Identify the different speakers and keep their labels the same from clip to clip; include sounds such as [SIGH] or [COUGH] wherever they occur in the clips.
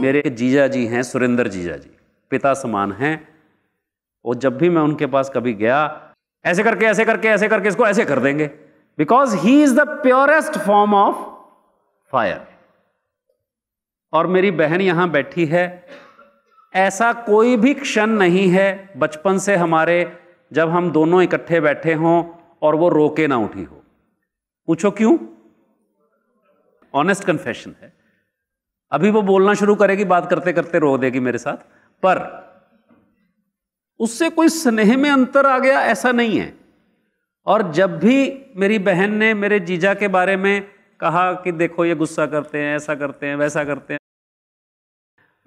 Speaker 1: मेरे जीजा जी हैं सुरेंद्र जीजा जी पिता समान हैं और जब भी मैं उनके पास कभी गया ऐसे करके ऐसे करके ऐसे करके इसको ऐसे कर देंगे because he is the purest form of fire और मेरी बहन यहां बैठी है ऐसा कोई भी क्षण नहीं है बचपन से हमारे जब हम दोनों इकट्ठे बैठे हों और वो रोके ना उठी हो पूछो क्यों ऑनेस्ट कन्फेशन है अभी वो बोलना शुरू करेगी बात करते करते रो देगी मेरे साथ पर उससे कोई स्नेह में अंतर आ गया ऐसा नहीं है और जब भी मेरी बहन ने मेरे जीजा के बारे में कहा कि देखो ये गुस्सा करते हैं ऐसा करते हैं वैसा करते हैं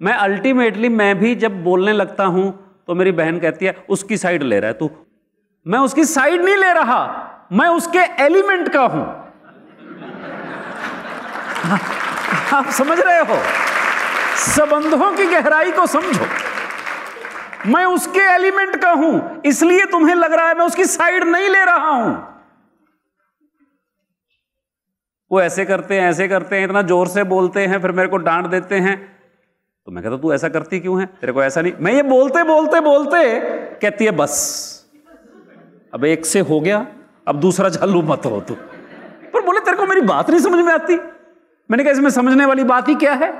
Speaker 1: मैं अल्टीमेटली मैं भी जब बोलने लगता हूं तो मेरी बहन कहती है उसकी साइड ले रहा है तू मैं उसकी साइड नहीं ले रहा मैं उसके एलिमेंट का हूं [LAUGHS] आप समझ रहे हो संबंधों की गहराई को समझो मैं उसके एलिमेंट का हूं इसलिए तुम्हें लग रहा है मैं उसकी साइड नहीं ले रहा हूं वो ऐसे करते हैं ऐसे करते हैं इतना जोर से बोलते हैं फिर मेरे को डांट देते हैं तो मैं कहता तू ऐसा करती क्यों है तेरे को ऐसा नहीं मैं ये बोलते बोलते बोलते कहती है बस अब एक से हो गया अब दूसरा चालू मत हो तू पर बोले तेरे को मेरी बात नहीं समझ में आती मैंने कहा इसमें समझने वाली बात ही क्या है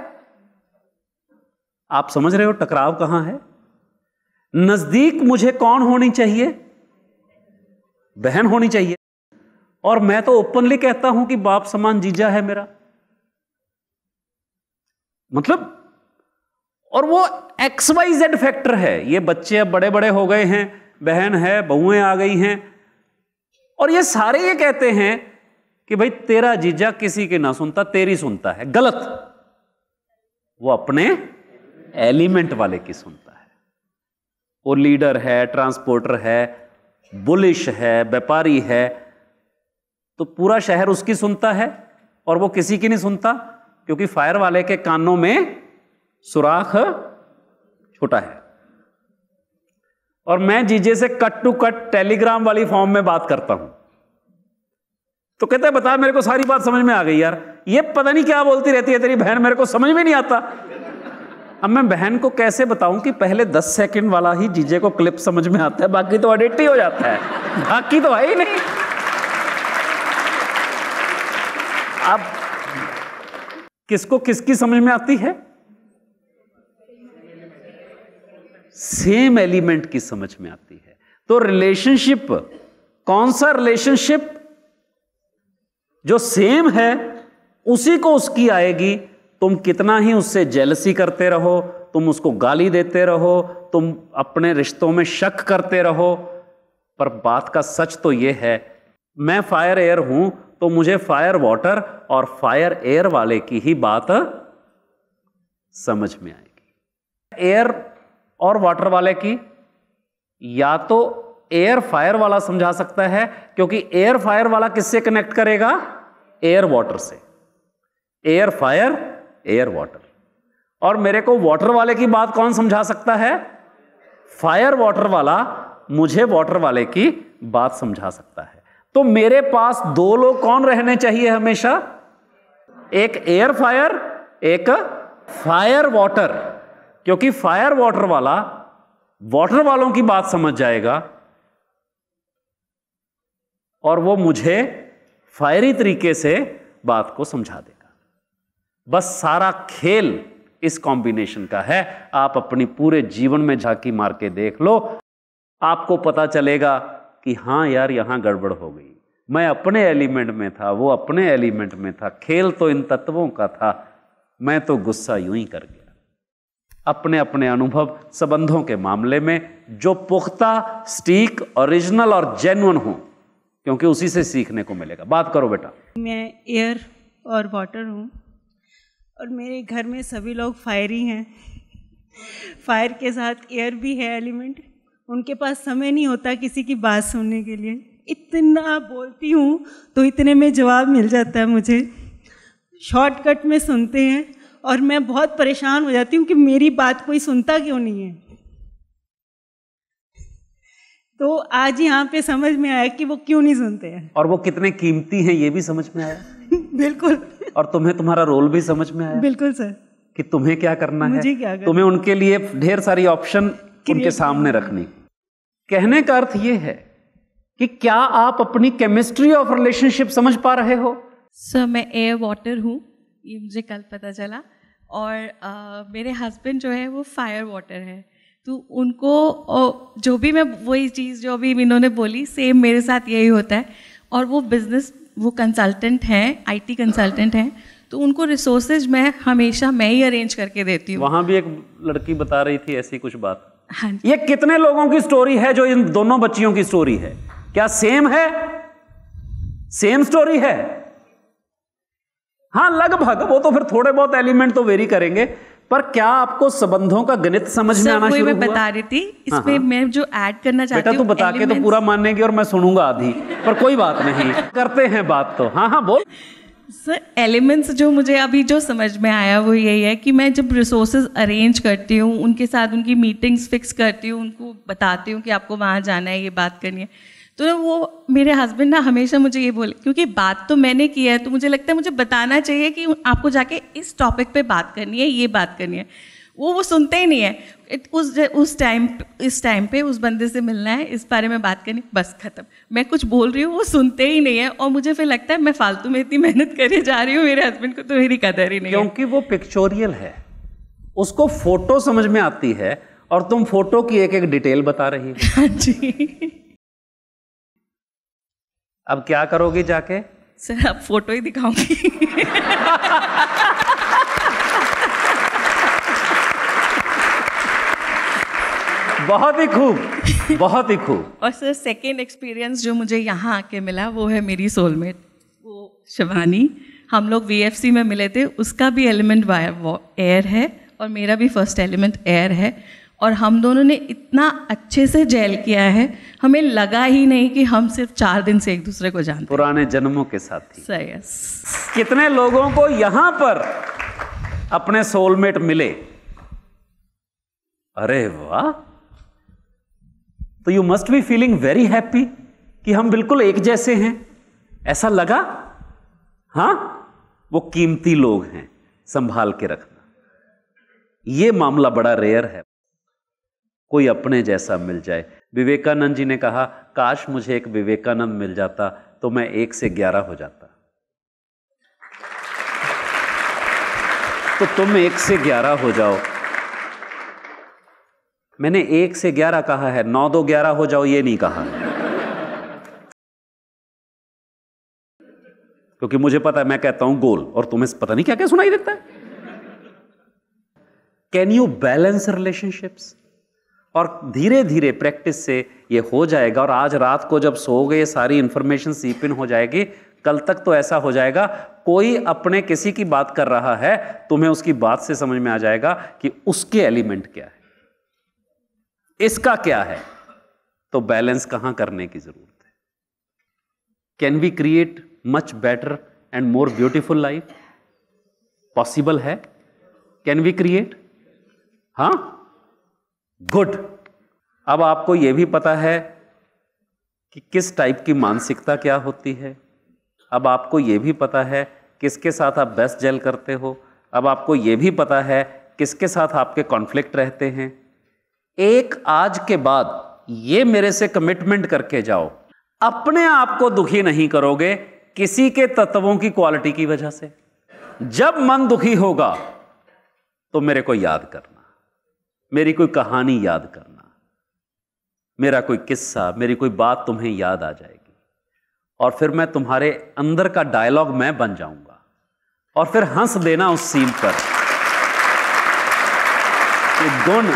Speaker 1: आप समझ रहे हो टकराव कहां है नजदीक मुझे कौन होनी चाहिए बहन होनी चाहिए और मैं तो ओपनली कहता हूं कि बाप समान जीजा है मेरा मतलब और वो एक्स वाई जेड फैक्टर है ये बच्चे अब बड़े बड़े हो गए हैं बहन है बहुएं आ गई हैं और ये सारे ये कहते हैं कि भाई तेरा जीजा किसी की ना सुनता तेरी सुनता है गलत वो अपने एलिमेंट वाले की सुनता है वो लीडर है ट्रांसपोर्टर है बुलिश है व्यापारी है तो पूरा शहर उसकी सुनता है और वो किसी की नहीं सुनता क्योंकि फायर वाले के कानों में सुराख छोटा है और मैं जीजे से कट टू कट टेलीग्राम वाली फॉर्म में बात करता हूं तो कहता है बता मेरे को सारी बात समझ में आ गई यार ये पता नहीं क्या बोलती रहती है तेरी बहन मेरे को समझ में नहीं आता अब मैं बहन को कैसे बताऊं कि पहले दस सेकंड वाला ही जीजे को क्लिप समझ में आता है बाकी तो ऑडिट ही हो जाता है बाकी तो है ही नहीं अब किसको किसकी समझ में आती है सेम एलिमेंट की समझ में आती है तो रिलेशनशिप कौन सा रिलेशनशिप जो सेम है उसी को उसकी आएगी तुम कितना ही उससे जेलसी करते रहो तुम उसको गाली देते रहो तुम अपने रिश्तों में शक करते रहो पर बात का सच तो ये है मैं फायर एयर हूं तो मुझे फायर वाटर और फायर एयर वाले की ही बात समझ में आएगी एयर और वाटर वाले की या तो एयर फायर वाला समझा सकता है क्योंकि एयर फायर वाला किससे कनेक्ट करेगा एयर वाटर से एयर फायर एयर वाटर और मेरे को वाटर वाले की बात कौन समझा सकता है फायर वाटर वाला मुझे वाटर वाले की बात समझा सकता है तो मेरे पास दो लोग कौन रहने चाहिए हमेशा एक एयर फायर एक फायर वाटर क्योंकि फायर वाटर वाला वाटर वालों की बात समझ जाएगा और वो मुझे फायरी तरीके से बात को समझा देगा बस सारा खेल इस कॉम्बिनेशन का है आप अपनी पूरे जीवन में झांकी मार के देख लो आपको पता चलेगा कि हाँ यार यहाँ गड़बड़ हो गई मैं अपने एलिमेंट में था वो अपने एलिमेंट में था खेल तो इन तत्वों का था मैं तो गुस्सा यूं ही कर गया अपने अपने अनुभव संबंधों के मामले में जो पुख्ता स्टीक ओरिजिनल और जेन्युन हों क्योंकि उसी से सीखने को मिलेगा बात करो बेटा
Speaker 2: मैं एयर और वाटर हूँ और मेरे घर में सभी लोग फायर ही हैं फायर के साथ एयर भी है एलिमेंट उनके पास समय नहीं होता किसी की बात सुनने के लिए इतना बोलती हूँ तो इतने में जवाब मिल जाता है मुझे शॉर्टकट में सुनते हैं और मैं बहुत परेशान हो जाती हूँ कि मेरी बात कोई सुनता क्यों नहीं है तो आज यहाँ पे समझ में आया कि वो क्यों नहीं सुनते हैं
Speaker 1: और वो कितने कीमती हैं ये भी समझ में आया [LAUGHS] बिल्कुल और तुम्हें तुम्हारा रोल भी समझ में आया बिल्कुल सर कि तुम्हें क्या करना मुझे है क्या करना? तुम्हें उनके लिए ढेर सारी ऑप्शन उनके सामने रखनी कहने का अर्थ ये है कि क्या आप अपनी केमिस्ट्री ऑफ रिलेशनशिप समझ पा रहे हो
Speaker 2: सर मैं एयर वाटर हूँ ये मुझे कल पता चला और आ, मेरे हस्बैंड जो है वो फायर वाटर है तो उनको जो भी मैं वही चीज़ जो भी इन्होंने बोली सेम मेरे साथ यही होता है और वो बिज़नेस वो कंसल्टेंट हैं आईटी कंसल्टेंट हैं तो उनको रिसोर्सेज मैं हमेशा मैं ही अरेंज करके देती हूँ वहाँ भी एक
Speaker 1: लड़की बता रही थी ऐसी कुछ बात हाँ ये कितने लोगों की स्टोरी है जो इन दोनों बच्चियों की स्टोरी है क्या सेम है सेम स्टोरी है हाँ लगभग वो तो फिर थोड़े बहुत एलिमेंट तो वेरी करेंगे पर क्या आपको संबंधों का गणित समझ में आना शुरू मैं बता रही
Speaker 2: थी हाँ, इसमें हाँ। मैं जो ऐड करना चाहती हूँ तू बता के तो पूरा
Speaker 1: मानेगी और मैं सुनूंगा आधी पर कोई बात नहीं करते हैं बात तो हाँ हाँ बोल
Speaker 2: सर एलिमेंट्स जो मुझे अभी जो समझ में आया वो यही है कि मैं जब रिसोर्सेज अरेंज करती हूँ उनके साथ उनकी मीटिंग्स फिक्स करती हूँ उनको बताती हूँ कि आपको वहाँ जाना है ये बात करनी है तो ना वो मेरे हस्बैंड ना हमेशा मुझे ये बोले क्योंकि बात तो मैंने की है तो मुझे लगता है मुझे बताना चाहिए कि आपको जाके इस टॉपिक पे बात करनी है ये बात करनी है वो वो सुनते ही नहीं है It, उस उस टाइम इस टाइम पे उस बंदे से मिलना है इस बारे में बात करनी बस ख़त्म मैं कुछ बोल रही हूँ वो सुनते ही नहीं है और मुझे फिर लगता है मैं फालतू में इतनी मेहनत करे जा रही हूँ मेरे हस्बैंड को तो
Speaker 1: मेरी कदर ही नहीं क्योंकि वो पिक्चोरियल है उसको फोटो समझ में आती है और तुम फोटो की एक एक डिटेल बता रही हो हाँ जी अब क्या करोगे जाके
Speaker 2: सर आप फोटो ही दिखाऊंगी
Speaker 1: बहुत ही खूब बहुत ही खूब
Speaker 2: और सर सेकेंड एक्सपीरियंस जो मुझे यहाँ आके मिला वो है मेरी सोलमेट वो शिवानी हम लोग वी में मिले थे उसका भी एलिमेंट वो एयर है और मेरा भी फर्स्ट एलिमेंट एयर है और हम दोनों ने इतना अच्छे से जेल किया है हमें लगा ही नहीं कि हम सिर्फ चार दिन से एक दूसरे को जानते
Speaker 1: पुराने जन्मों के साथ सही कितने लोगों को यहां पर अपने सोलमेट मिले अरे वाह तो you must be feeling very happy कि हम बिल्कुल एक जैसे हैं ऐसा लगा हा वो कीमती लोग हैं संभाल के रखना ये मामला बड़ा रेयर है कोई अपने जैसा मिल जाए विवेकानंद जी ने कहा काश मुझे एक विवेकानंद मिल जाता तो मैं एक से ग्यारह हो जाता तो तुम एक से ग्यारह हो जाओ मैंने एक से ग्यारह कहा है नौ दो ग्यारह हो जाओ ये नहीं कहा है क्योंकि मुझे पता है मैं कहता हूं गोल और तुम्हें पता नहीं क्या क्या सुनाई देता है कैन यू बैलेंस रिलेशनशिप्स और धीरे धीरे प्रैक्टिस से ये हो जाएगा और आज रात को जब सो ये सारी इन्फॉर्मेशन सीप इन हो जाएगी कल तक तो ऐसा हो जाएगा कोई अपने किसी की बात कर रहा है तुम्हें उसकी बात से समझ में आ जाएगा कि उसके एलिमेंट क्या है इसका क्या है तो बैलेंस कहां करने की जरूरत है can we create much better and more beautiful life possible है कैन वी क्रिएट हां गुड अब आपको ये भी पता है कि किस टाइप की मानसिकता क्या होती है अब आपको ये भी पता है किसके साथ आप बेस्ट जेल करते हो अब आपको ये भी पता है किसके साथ आपके कॉन्फ्लिक्ट रहते हैं एक आज के बाद ये मेरे से कमिटमेंट करके जाओ अपने आप को दुखी नहीं करोगे किसी के तत्वों की क्वालिटी की वजह से जब मन दुखी होगा तो मेरे को याद करना मेरी कोई कहानी याद करना मेरा कोई किस्सा मेरी कोई बात तुम्हें याद आ जाएगी और फिर मैं तुम्हारे अंदर का डायलॉग मैं बन जाऊंगा और फिर हंस देना उस सीन पर ये गुण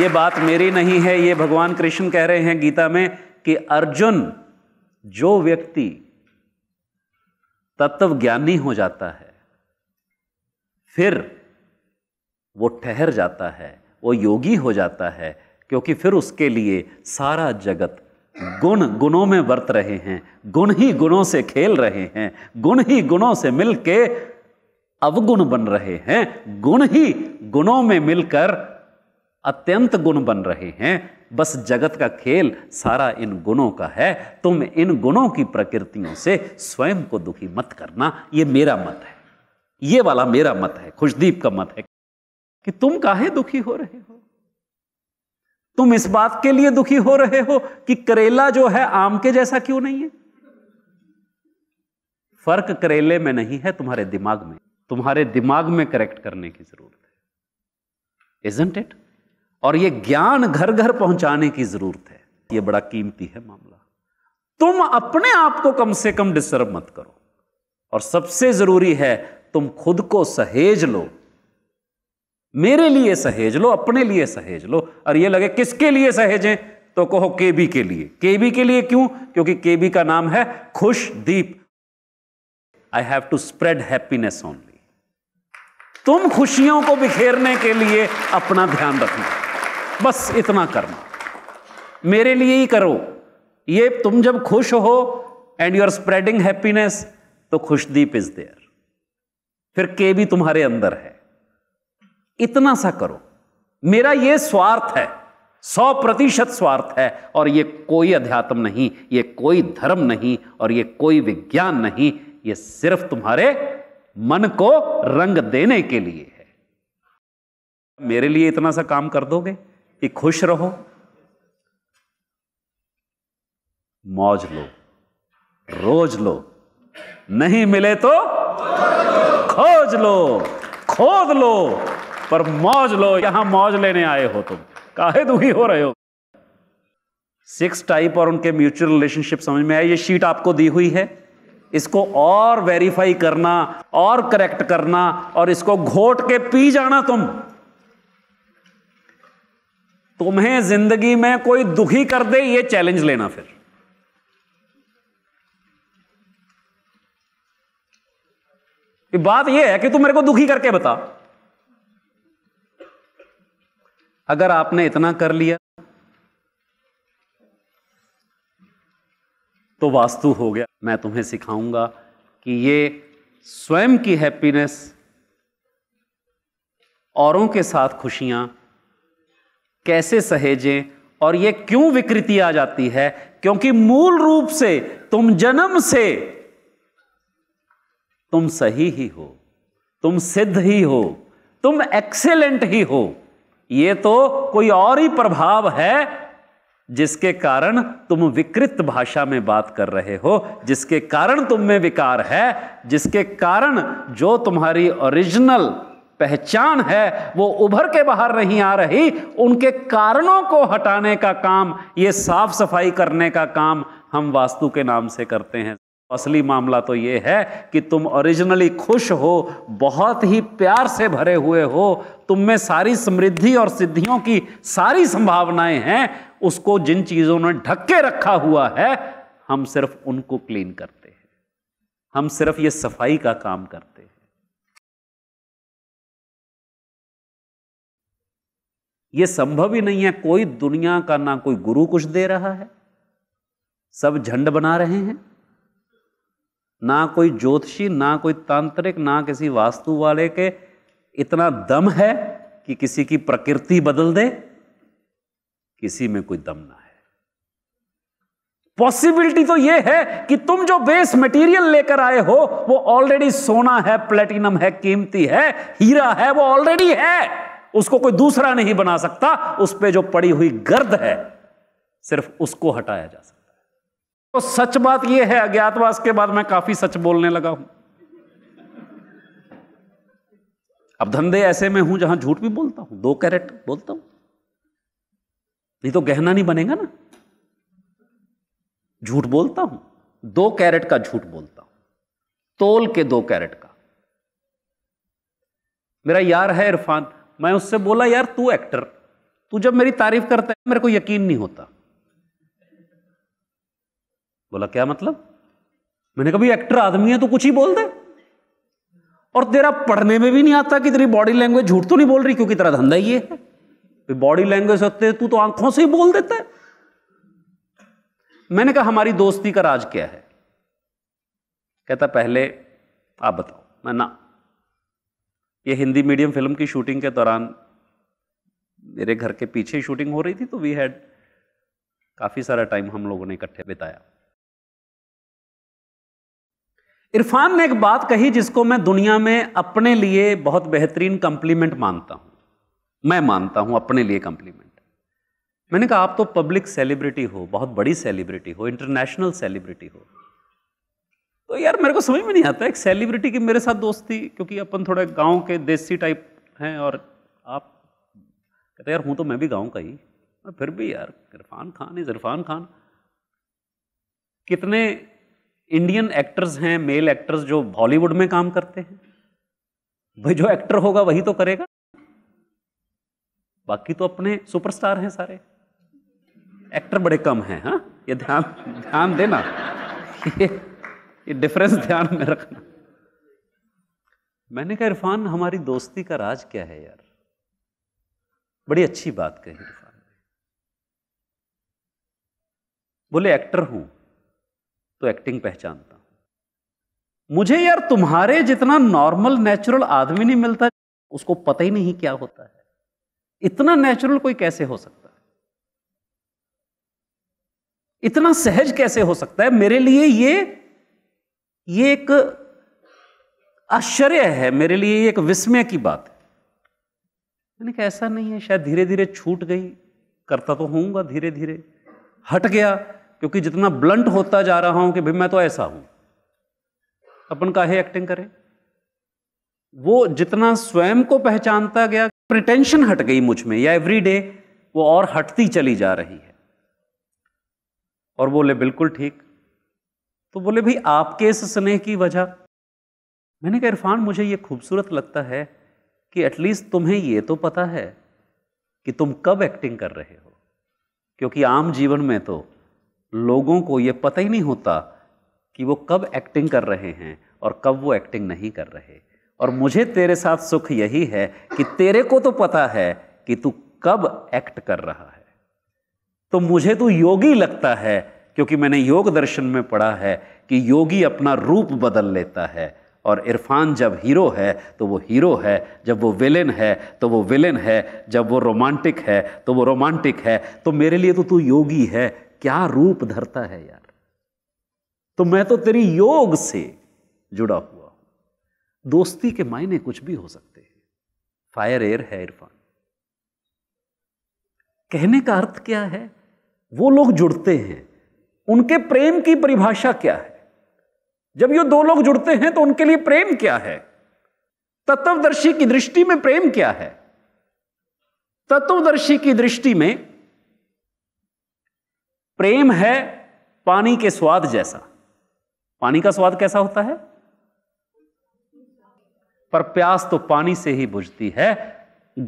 Speaker 1: ये बात मेरी नहीं है ये भगवान कृष्ण कह रहे हैं गीता में कि अर्जुन जो व्यक्ति तत्व ज्ञानी हो जाता है फिर वो ठहर जाता है वो योगी हो जाता है क्योंकि फिर उसके लिए सारा जगत गुण गुणों में वर्त रहे हैं गुण ही गुणों से खेल रहे हैं गुण ही गुणों से मिलके अवगुण बन रहे हैं गुण ही गुणों में मिलकर अत्यंत गुण बन रहे हैं बस जगत का खेल सारा इन गुणों का है तुम इन गुणों की प्रकृतियों से स्वयं को दुखी मत करना ये मेरा मत है ये वाला मेरा मत है खुशदीप का मत है कि तुम काहे दुखी हो रहे हो तुम इस बात के लिए दुखी हो रहे हो कि करेला जो है आम के जैसा क्यों नहीं है फर्क करेले में नहीं है तुम्हारे दिमाग में तुम्हारे दिमाग में करेक्ट करने की जरूरत है इजेंट इट और यह ज्ञान घर घर पहुंचाने की जरूरत है यह बड़ा कीमती है मामला तुम अपने आप को कम से कम डिस्टर्ब मत करो और सबसे जरूरी है तुम खुद को सहेज लो मेरे लिए सहेज लो अपने लिए सहेज लो और ये लगे किसके लिए सहेजें तो कहो केबी के लिए केबी के लिए क्यों क्योंकि केबी का नाम है Khushdeep I have to spread happiness only तुम खुशियों को बिखेरने के लिए अपना ध्यान रखना बस इतना करना मेरे लिए ही करो ये तुम जब खुश हो and you are spreading happiness तो खुशदीप इज देयर फिर के भी तुम्हारे अंदर है इतना सा करो मेरा यह स्वार्थ है सौ प्रतिशत स्वार्थ है और यह कोई अध्यात्म नहीं ये कोई धर्म नहीं और यह कोई विज्ञान नहीं यह सिर्फ तुम्हारे मन को रंग देने के लिए है मेरे लिए इतना सा काम कर दोगे कि खुश रहो मौज लो रोज लो नहीं मिले तो खोज लो खोद लो पर मौज लो यहां मौज लेने आए हो तुम काहे दुखी हो रहे हो सिक्स टाइप और उनके म्यूचुअल रिलेशनशिप समझ में आए ये शीट आपको दी हुई है इसको और वेरीफाई करना और करेक्ट करना और इसको घोट के पी जाना तुम तुम्हें जिंदगी में कोई दुखी कर दे ये चैलेंज लेना फिर बात यह है कि तू मेरे को दुखी करके बता अगर आपने इतना कर लिया तो वास्तु हो गया मैं तुम्हें सिखाऊंगा कि ये स्वयं की हैप्पीनेस औरों के साथ खुशियां कैसे सहेजें और ये क्यों विकृति आ जाती है क्योंकि मूल रूप से तुम जन्म से तुम सही ही हो तुम सिद्ध ही हो तुम एक्सेलेंट ही हो ये तो कोई और ही प्रभाव है जिसके कारण तुम विकृत भाषा में बात कर रहे हो जिसके कारण तुम में विकार है जिसके कारण जो तुम्हारी ओरिजिनल पहचान है वो उभर के बाहर नहीं आ रही उनके कारणों को हटाने का काम ये साफ सफाई करने का काम हम वास्तु के नाम से करते हैं असली मामला तो ये है कि तुम ओरिजिनली खुश हो बहुत ही प्यार से भरे हुए हो तुम में सारी समृद्धि और सिद्धियों की सारी संभावनाएं हैं उसको जिन चीज़ों ने ढक्के रखा हुआ है हम सिर्फ उनको क्लीन करते हैं हम सिर्फ ये सफाई का काम करते हैं ये संभव ही नहीं है कोई दुनिया का ना कोई गुरु कुछ दे रहा है सब झंड बना रहे हैं ना कोई ज्योतिषी ना कोई तांत्रिक ना किसी वास्तु वाले के इतना दम है कि किसी की प्रकृति बदल दे किसी में कोई दम ना है पॉसिबिलिटी तो यह है कि तुम जो बेस मटेरियल लेकर आए हो वो ऑलरेडी सोना है प्लेटिनम है कीमती है हीरा है वो ऑलरेडी है उसको कोई दूसरा नहीं बना सकता उस पर जो पड़ी हुई गर्द है सिर्फ उसको हटाया जा सकता तो सच बात यह है अज्ञातवास के बाद मैं काफी सच बोलने लगा हूं अब धंधे ऐसे में हूं जहां झूठ भी बोलता हूं दो कैरेट बोलता हूं नहीं तो गहना नहीं बनेगा ना झूठ बोलता हूं दो कैरेट का झूठ बोलता हूं तोल के दो कैरेट का मेरा यार है इरफान मैं उससे बोला यार तू एक्टर तू जब मेरी तारीफ करता है मेरे को यकीन नहीं होता बोला क्या मतलब मैंने कभी एक्टर आदमी है तो कुछ ही बोल दे और तेरा पढ़ने में भी नहीं आता कि तेरी बॉडी लैंग्वेज झूठ तो नहीं बोल रही क्योंकि तेरा धंधा ही है बॉडी लैंग्वेज होते तू तो आंखों से ही बोल देता है मैंने कहा हमारी दोस्ती का राज क्या है कहता पहले आप बताओ मैं ना ये हिंदी मीडियम फिल्म की शूटिंग के दौरान मेरे घर के पीछे शूटिंग हो रही थी तो वी हैड काफ़ी सारा टाइम हम लोगों ने इकट्ठे बिताया इरफान ने एक बात कही जिसको मैं दुनिया में अपने लिए बहुत बेहतरीन कंप्लीमेंट मानता हूं मैं मानता हूं अपने लिए कंप्लीमेंट मैंने कहा आप तो पब्लिक सेलिब्रिटी हो बहुत बड़ी सेलिब्रिटी हो इंटरनेशनल सेलिब्रिटी हो तो यार मेरे को समझ में नहीं आता एक सेलिब्रिटी की मेरे साथ दोस्ती क्योंकि अपन थोड़े गांव के देसी टाइप हैं और आप कहते यार हूँ तो मैं भी गांव का ही फिर भी यार इरफान खान इज इरफान खान कितने इंडियन एक्टर्स हैं मेल एक्टर्स जो बॉलीवुड में काम करते हैं भाई जो एक्टर होगा वही तो करेगा बाकी तो अपने सुपरस्टार हैं सारे एक्टर बड़े कम हैं हाँ ये ध्यान ध्यान देना ये, ये डिफरेंस ध्यान में रखना मैंने कहा इरफान हमारी दोस्ती का राज क्या है यार बड़ी अच्छी बात कही इरफान ने बोले एक्टर हूं तो एक्टिंग पहचानता मुझे यार तुम्हारे जितना नॉर्मल नेचुरल आदमी नहीं मिलता उसको पता ही नहीं क्या होता है इतना नेचुरल कोई कैसे हो सकता है इतना सहज कैसे हो सकता है मेरे लिए ये ये एक आश्चर्य है मेरे लिए ये एक विस्मय की बात है मैंने कहा ऐसा नहीं है शायद धीरे धीरे छूट गई करता तो होऊंगा धीरे धीरे हट गया क्योंकि जितना ब्लंट होता जा रहा हूं कि भाई मैं तो ऐसा हूं अपन काहे एक्टिंग करें वो जितना स्वयं को पहचानता गया प्रिटेंशन हट गई मुझ में या एवरी डे वो और हटती चली जा रही है और बोले बिल्कुल ठीक तो बोले भाई आपके इस स्नेह की वजह मैंने कहा इरफान मुझे ये खूबसूरत लगता है कि एटलीस्ट तुम्हें ये तो पता है कि तुम कब एक्टिंग कर रहे हो क्योंकि आम जीवन में तो लोगों को ये पता ही नहीं होता कि वो कब एक्टिंग कर रहे हैं और कब वो एक्टिंग नहीं कर रहे और मुझे तेरे साथ सुख यही है कि तेरे को तो पता है कि तू कब एक्ट कर रहा है तो मुझे तो योगी लगता है क्योंकि मैंने योग दर्शन में पढ़ा है कि योगी अपना रूप बदल लेता है और इरफान जब हीरो है तो वो हीरो है जब वो विलेन है तो वो विलेन है जब वो रोमांटिक है तो वो रोमांटिक है तो मेरे लिए तो तू योगी है क्या रूप धरता है यार तो मैं तो तेरी योग से जुड़ा हुआ हूं दोस्ती के मायने कुछ भी हो सकते हैं फायर एयर है इरफान कहने का अर्थ क्या है वो लोग जुड़ते हैं उनके प्रेम की परिभाषा क्या है जब ये दो लोग जुड़ते हैं तो उनके लिए प्रेम क्या है तत्वदर्शी की दृष्टि में प्रेम क्या है तत्वदर्शी की दृष्टि में प्रेम है पानी के स्वाद जैसा पानी का स्वाद कैसा होता है पर प्यास तो पानी से ही बुझती है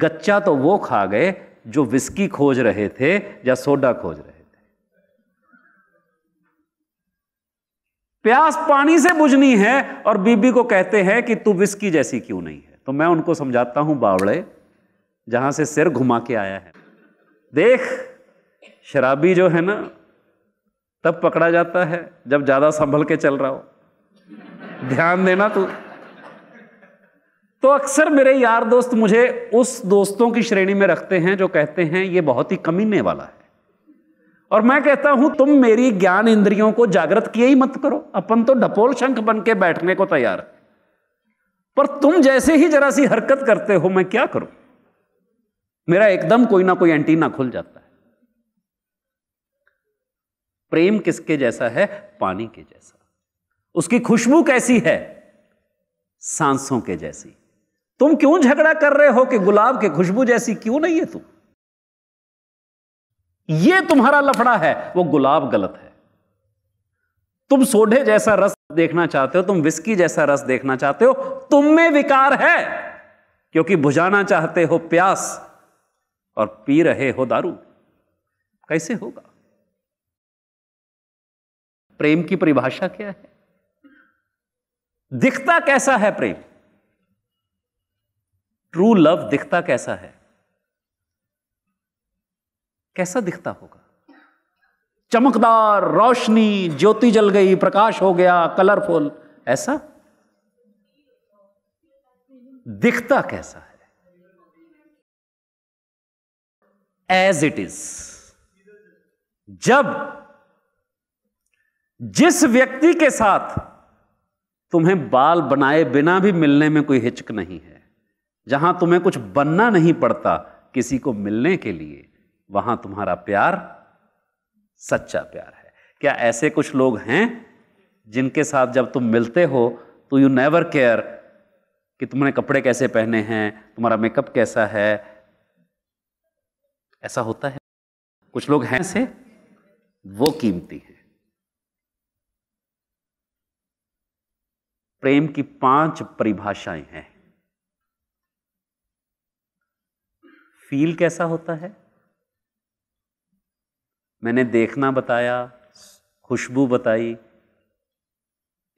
Speaker 1: गच्चा तो वो खा गए जो विस्की खोज रहे थे या सोडा खोज रहे थे प्यास पानी से बुझनी है और बीबी को कहते हैं कि तू विस्की जैसी क्यों नहीं है तो मैं उनको समझाता हूं बावड़े जहां से सिर घुमा के आया है देख शराबी जो है ना तब पकड़ा जाता है जब ज़्यादा संभल के चल रहा हो ध्यान देना तू तो अक्सर मेरे यार दोस्त मुझे उस दोस्तों की श्रेणी में रखते हैं जो कहते हैं ये बहुत ही कमीने वाला है और मैं कहता हूं तुम मेरी ज्ञान इंद्रियों को जागृत किए ही मत करो अपन तो डपोल शंख बन के बैठने को तैयार पर तुम जैसे ही जरा सी हरकत करते हो मैं क्या करूं मेरा एकदम कोई ना कोई एंटीना खुल जाता प्रेम किसके जैसा है पानी के जैसा उसकी खुशबू कैसी है सांसों के जैसी तुम क्यों झगड़ा कर रहे हो कि गुलाब के खुशबू जैसी क्यों नहीं है तुम ये तुम्हारा लफड़ा है वो गुलाब गलत है तुम सोडे जैसा रस देखना चाहते हो तुम विस्की जैसा रस देखना चाहते हो तुम में विकार है क्योंकि बुझाना चाहते हो प्यास और पी रहे हो दारू कैसे होगा प्रेम की परिभाषा क्या है दिखता कैसा है प्रेम ट्रू लव दिखता कैसा है कैसा दिखता होगा चमकदार रोशनी ज्योति जल गई प्रकाश हो गया कलरफुल ऐसा दिखता कैसा है एज इट इज जब जिस व्यक्ति के साथ तुम्हें बाल बनाए बिना भी मिलने में कोई हिचक नहीं है जहां तुम्हें कुछ बनना नहीं पड़ता किसी को मिलने के लिए वहां तुम्हारा प्यार सच्चा प्यार है क्या ऐसे कुछ लोग हैं जिनके साथ जब तुम मिलते हो तो यू नेवर केयर कि तुमने कपड़े कैसे पहने हैं तुम्हारा मेकअप कैसा है ऐसा होता है कुछ लोग हैं से वो कीमती हैं प्रेम की पांच परिभाषाएं हैं फील कैसा होता है मैंने देखना बताया खुशबू बताई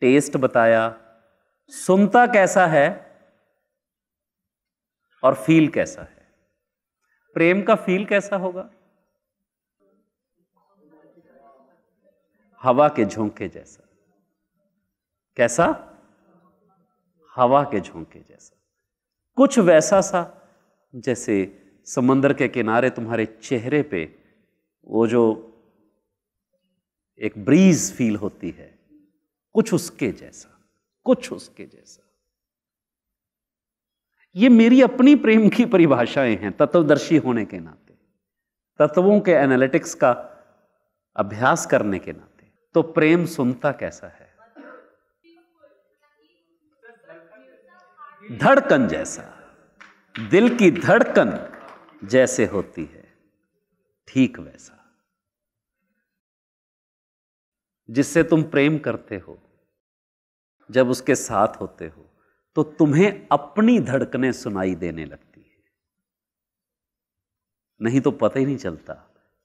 Speaker 1: टेस्ट बताया सुनता कैसा है और फील कैसा है प्रेम का फील कैसा होगा हवा के झोंके जैसा कैसा हवा के झोंके जैसा कुछ वैसा सा जैसे समंदर के किनारे तुम्हारे चेहरे पे वो जो एक ब्रीज फील होती है कुछ उसके जैसा कुछ उसके जैसा ये मेरी अपनी प्रेम की परिभाषाएं हैं तत्वदर्शी होने के नाते तत्वों के एनालिटिक्स का अभ्यास करने के नाते तो प्रेम सुनता कैसा है धड़कन जैसा दिल की धड़कन जैसे होती है ठीक वैसा जिससे तुम प्रेम करते हो जब उसके साथ होते हो तो तुम्हें अपनी धड़कने सुनाई देने लगती है नहीं तो पता ही नहीं चलता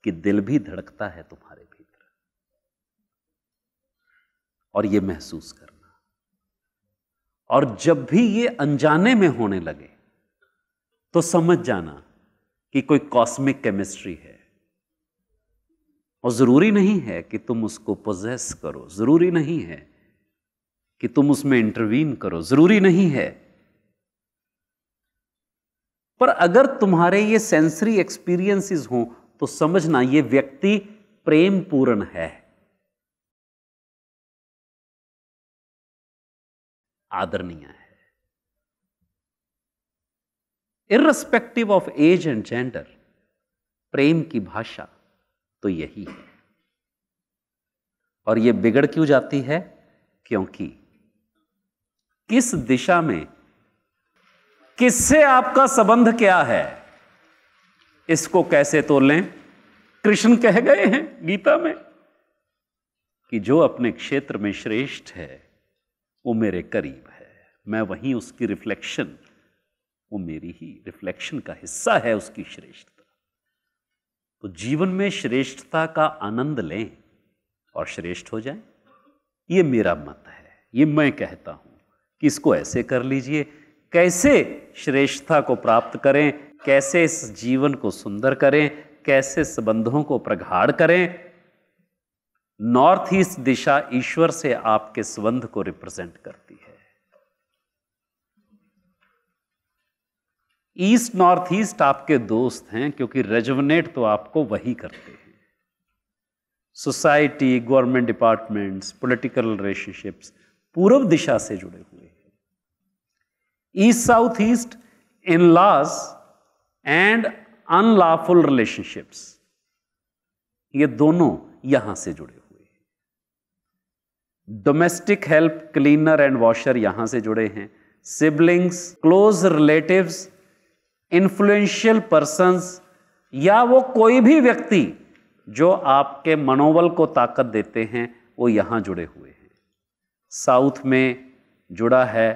Speaker 1: कि दिल भी धड़कता है तुम्हारे भीतर और यह महसूस करना और जब भी ये अनजाने में होने लगे तो समझ जाना कि कोई कॉस्मिक केमिस्ट्री है और ज़रूरी नहीं है कि तुम उसको पोजेस करो ज़रूरी नहीं है कि तुम उसमें इंटरवीन करो ज़रूरी नहीं है पर अगर तुम्हारे ये सेंसरी एक्सपीरियंसेस हों तो समझना ये व्यक्ति प्रेम पूर्ण है आदरणीय है irrespective of age and gender प्रेम की भाषा तो यही है और यह बिगड़ क्यों जाती है क्योंकि किस दिशा में किससे आपका संबंध क्या है इसको कैसे तोलें कृष्ण कह गए हैं गीता में कि जो अपने क्षेत्र में श्रेष्ठ है वो मेरे करीब है मैं वहीं उसकी रिफ्लेक्शन वो मेरी ही रिफ्लेक्शन का हिस्सा है उसकी श्रेष्ठता तो जीवन में श्रेष्ठता का आनंद लें और श्रेष्ठ हो जाए ये मेरा मत है ये मैं कहता हूं कि इसको ऐसे कर लीजिए कैसे श्रेष्ठता को प्राप्त करें कैसे इस जीवन को सुंदर करें कैसे संबंधों को प्रगाढ़ करें नॉर्थ ईस्ट दिशा ईश्वर से आपके संबंध को रिप्रेजेंट करती है ईस्ट नॉर्थ ईस्ट आपके दोस्त हैं क्योंकि रेजोनेट तो आपको वही करते हैं society government departments political relationships पूर्व दिशा से जुड़े हुए हैं east south east in laws and unlawful relationships ये दोनों यहां से जुड़े domestic help cleaner and washer यहाँ से जुड़े हैं siblings close relatives influential persons या वो कोई भी व्यक्ति जो आपके मनोबल को ताकत देते हैं वो यहाँ जुड़े हुए हैं साउथ में जुड़ा है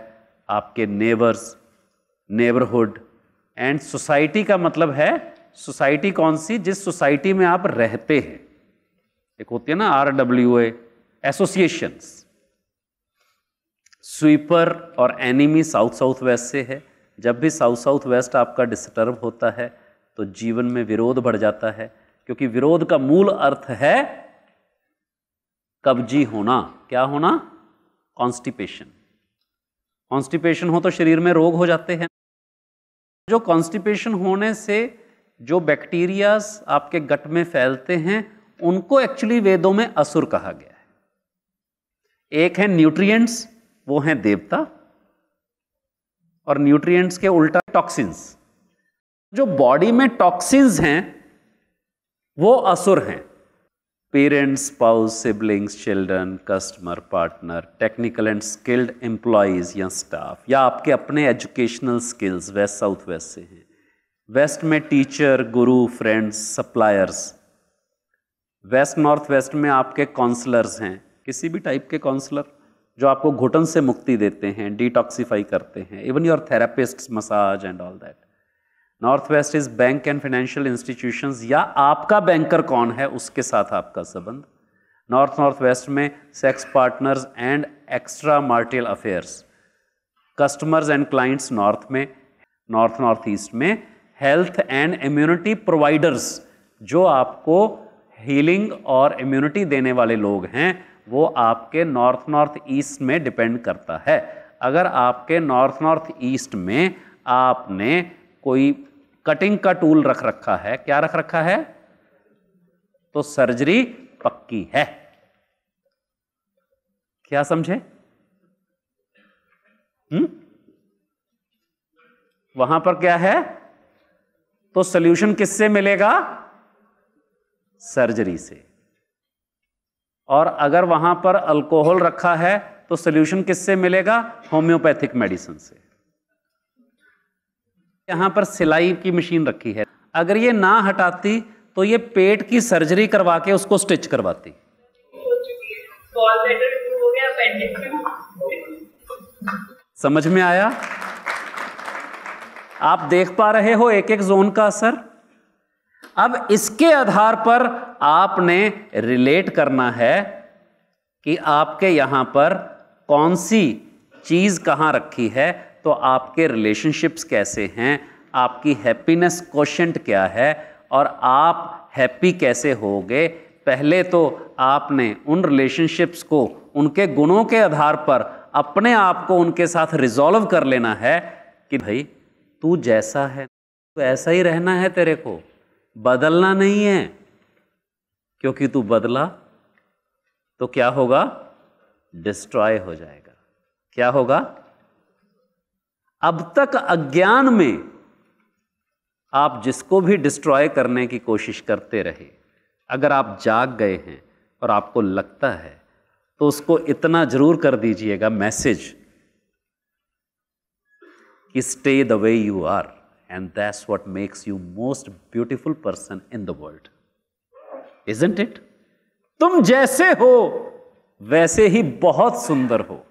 Speaker 1: आपके नेबर्स नेबरहुड एंड सोसाइटी का मतलब है सोसाइटी कौन सी जिस सोसाइटी में आप रहते हैं एक होती है ना R W A associations sweeper और एनिमी साउथ साउथ वेस्ट से है जब भी साउथ साउथ वेस्ट आपका डिस्टर्ब होता है तो जीवन में विरोध बढ़ जाता है क्योंकि विरोध का मूल अर्थ है कब्जी होना क्या होना कॉन्स्टिपेशन कॉन्स्टिपेशन हो तो शरीर में रोग हो जाते हैं जो कॉन्स्टिपेशन होने से जो बैक्टीरियाज आपके गट में फैलते हैं उनको एक्चुअली वेदों में असुर कहा गया एक है न्यूट्रिएंट्स वो हैं देवता और न्यूट्रिएंट्स के उल्टा टॉक्सिन्स जो बॉडी में टॉक्सिन्स हैं वो असुर हैं parents spouse siblings children customer partner technical and skilled employees या स्टाफ या आपके अपने educational skills west south west से हैं वेस्ट में teacher guru friends suppliers west north west में आपके काउंसलर्स हैं किसी भी टाइप के काउंसलर जो आपको घुटन से मुक्ति देते हैं डिटॉक्सीफाई करते हैं even your therapist massage and all that north west is bank and financial institution या आपका बैंकर कौन है उसके साथ आपका संबंध नॉर्थ नॉर्थ वेस्ट में sex partners and extra marital affairs customers and clients north में नॉर्थ नॉर्थ ईस्ट में हेल्थ एंड इम्यूनिटी प्रोवाइडर्स जो आपको हीलिंग और इम्यूनिटी देने वाले लोग हैं वो आपके नॉर्थ नॉर्थ ईस्ट में डिपेंड करता है अगर आपके नॉर्थ नॉर्थ ईस्ट में आपने कोई कटिंग का टूल रख रखा है क्या रख रखा है तो सर्जरी पक्की है क्या समझे हम्म वहां पर क्या है तो सोल्यूशन किससे मिलेगा सर्जरी से और अगर वहां पर अल्कोहल रखा है तो सोल्यूशन किससे मिलेगा होम्योपैथिक मेडिसिन से यहां पर सिलाई की मशीन रखी है अगर ये ना हटाती तो ये पेट की सर्जरी करवा के उसको स्टिच करवाती समझ में आया आप देख पा रहे हो एक एक जोन का असर अब इसके आधार पर आपने रिलेट करना है कि आपके यहाँ पर कौन सी चीज़ कहाँ रखी है तो आपके रिलेशनशिप्स कैसे हैं आपकी हैप्पीनेस क्वेश्चन क्या है और आप हैप्पी कैसे होगे पहले तो आपने उन रिलेशनशिप्स को उनके गुणों के आधार पर अपने आप को उनके साथ रिजॉल्व कर लेना है कि भाई तू जैसा है तो ऐसा ही रहना है तेरे को बदलना नहीं है क्योंकि तू बदला तो क्या होगा डिस्ट्रॉय हो जाएगा क्या होगा अब तक अज्ञान में आप जिसको भी डिस्ट्रॉय करने की कोशिश करते रहे अगर आप जाग गए हैं और आपको लगता है तो उसको इतना जरूर कर दीजिएगा मैसेज कि stay the way you are and that's what makes you most beautiful person in the world isn't it तुम जैसे हो वैसे ही बहुत सुंदर हो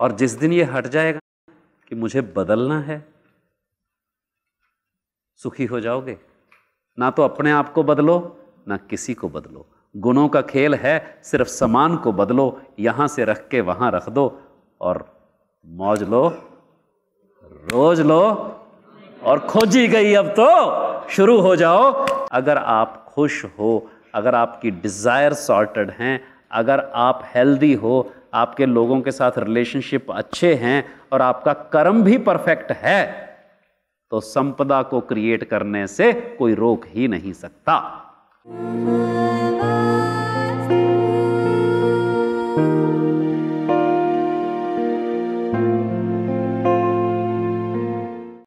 Speaker 1: और जिस दिन ये हट जाएगा कि मुझे बदलना है सुखी हो जाओगे ना तो अपने आप को बदलो ना किसी को बदलो गुणों का खेल है सिर्फ समान को बदलो यहां से रख के वहां रख दो और मौज लो रोज लो और खोजी गई अब तो शुरू हो जाओ अगर आप खुश हो अगर आपकी डिज़ायर सॉर्टेड हैं अगर आप हेल्दी हो आपके लोगों के साथ रिलेशनशिप अच्छे हैं और आपका कर्म भी परफेक्ट है तो संपदा को क्रिएट करने से कोई रोक ही नहीं सकता